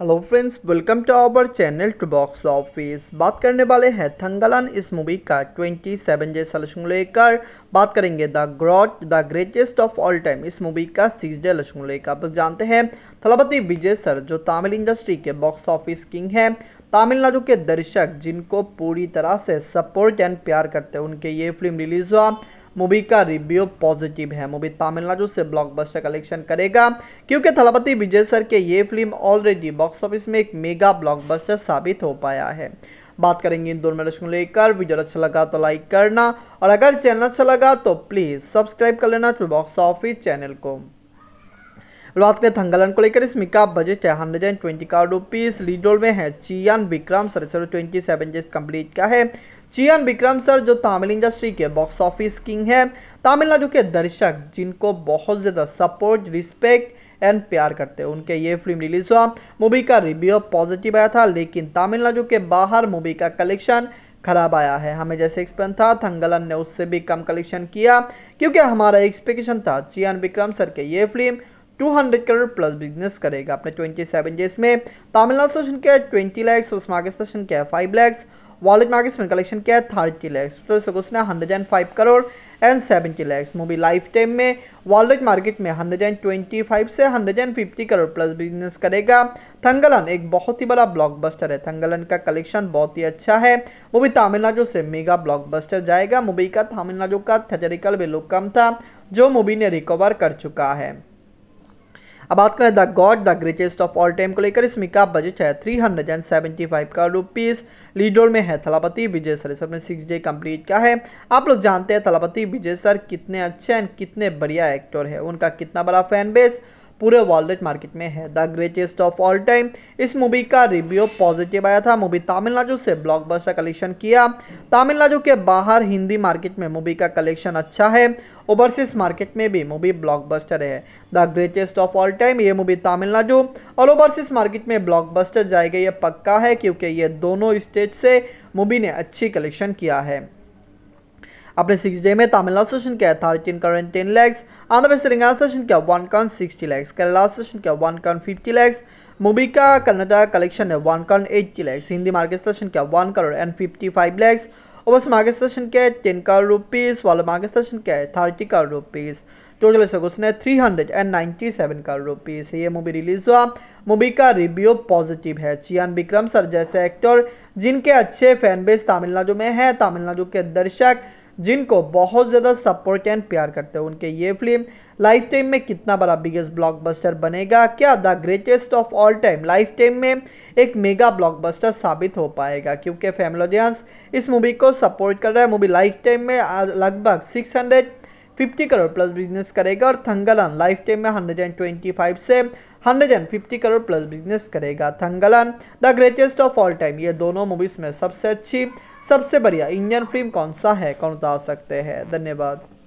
hello friends welcome to our channel to box office बात करने वाले हैं थंगलान इस मूवी का 27 सेवन जे सलशुंग लेकर बात करेंगे द ग्रॉट the greatest of all time इस मूवी का सिक्स डे लक्ष्मण लेकर आप जानते हैं थलापति विजय सर जो तमिल इंडस्ट्री के बॉक्स ऑफिस किंग हैं तमिलनाडु के दर्शक जिनको पूरी तरह से सपोर्ट एंड प्यार करते हैं उनके ये फिल्म रिलीज हुआ मूवी का रिव्यू पॉजिटिव है मूवी तमिलनाडु से ब्लॉकबस्टर कलेक्शन करेगा क्योंकि थलापति विजय सर के ये फिल्म ऑलरेडी बॉक्स ऑफिस में एक मेगा ब्लॉकबस्टर साबित हो पाया है बात करेंगे इन दोनों को लेकर वीडियो अच्छा लगा तो लाइक करना और अगर चैनल अच्छा लगा तो प्लीज़ सब्सक्राइब कर लेना टू बॉक्स ऑफिस चैनल को बात करें थंगलन को लेकर इसमें का बजट है hundred and twenty crore rupees lead role में है चियान विक्रम सरसर ट्वेंटी सेवन जेस कंप्लीट का है चियन विक्रम सर जो तमिल इंडस्ट्री के बॉक्स ऑफिस किंग हैं तमिलनाडु के दर्शक जिनको बहुत ज़्यादा सपोर्ट रिस्पेक्ट एंड प्यार करते हैं उनके ये फिल्म रिलीज़ हुआ मूवी का रिव्यू पॉजिटिव आया था लेकिन तमिलनाडु के बाहर मूवी का कलेक्शन खराब आया है हमें जैसे एक्सपेक्ट था थंगलन ने उससे भी कम कलेक्शन किया क्योंकि हमारा एक्सपेक्टेशन था चियन विक्रम सर के ये फिल्म 200 करोड़ प्लस बिजनेस करेगा अपने 27 डेज में तमिलनाडु सेशन क्या है 20 लैक्स उस मार्केट सेशन क्या है 5 लैक्स वॉलेट मार्केट में कलेक्शन क्या है थर्टी लैक्स तो क्वेश्चन है hundred and five crore and seventy lakhs movie lifetime में वॉलेट मार्केट में हंड्रेड एंड ट्वेंटी फाइव से hundred and fifty crore plus business करेगा थंगलन एक बहुत ही बड़ा ब्लॉकबस्टर है थंगलन का कलेक्शन बहुत ही अच्छा है मूवी तमिलनाडु से मेगा ब्लॉकबस्टर जाएगा मूवी का तमिलनाडु का थेटरिकल वेल्यू कम था जो मूवी ने रिकवर कर चुका है अब बात करें the GOAT the greatest of all time को लेकर इसमें का बजट है three hundred and seventy five का रूपीज़ लीडोर में है थलापति विजय सर इस अपने सिक्स डे कंप्लीट का है आप लोग जानते हैं थलापति विजय सर कितने अच्छे एंड कितने बढ़िया एक्टर है उनका कितना बड़ा फैन बेस पूरे वर्ल्ड मार्केट में है the greatest of all time इस मूवी का रिव्यू पॉजिटिव आया था मूवी तमिलनाडु से ब्लॉकबस्टर कलेक्शन किया तमिलनाडु के बाहर हिंदी मार्केट में मूवी का कलेक्शन अच्छा है ओवरसीज मार्केट में भी मूवी ब्लॉकबस्टर है the greatest of all time ये मूवी तमिलनाडु और ओवरसीज मार्केट में ब्लॉकबस्टर जाएगा ये पक्का है क्योंकि ये दोनों स्टेट से मूवी ने अच्छी कलेक्शन किया है अपने सिक्स डे में तमिलनाडु स्टेशन किया थर्टीन करेंट टेन लैक्स आंध्र प्रदेश तेलंगाना स्टेशन किया वन कॉन सिक्सटी लैक्स केरला स्टेशन किया वन कॉन फिफ्टी लैक्स मूवी का कर्नाटका कलेक्शन है वन कॉन एट्टी लैक्स हिंदी मार्केट स्टेशन किया one crore and fifty five lakhs overseas market स्टेशन के टेन करोड़ रुपीज़ वाले मार्केट स्टेशन के थर्टी करोड़ रुपीज़ टोटल इसका क्वेश्चन है three hundred and ninety seven crore rupees ये मूवी रिलीज हुआ मूवी का रिव्यू पॉजिटिव है चियान विक्रम सर जैसे एक्टर जिनके अच्छे फैन बेस तमिलनाडु में है तमिलनाडु के दर्शक जिनको बहुत ज़्यादा सपोर्ट एंड प्यार करते हो उनके ये फिल्म लाइफ टाइम में कितना बड़ा बिगेस्ट ब्लॉकबस्टर बनेगा क्या the greatest of all time lifetime में एक मेगा ब्लॉकबस्टर साबित हो पाएगा क्योंकि फैमिलोजियंस इस मूवी को सपोर्ट कर रहा है मूवी लाइफ टाइम में लगभग six hundred 50 crore plus business करेगा और थंगलन लाइफ टाइम में 125 से 150 करोड़ प्लस बिजनेस करेगा Thangalaan the greatest of all time ये दोनों मूवीज़ में सबसे अच्छी सबसे बढ़िया इंडियन फिल्म कौन सा है कौन बता सकते हैं धन्यवाद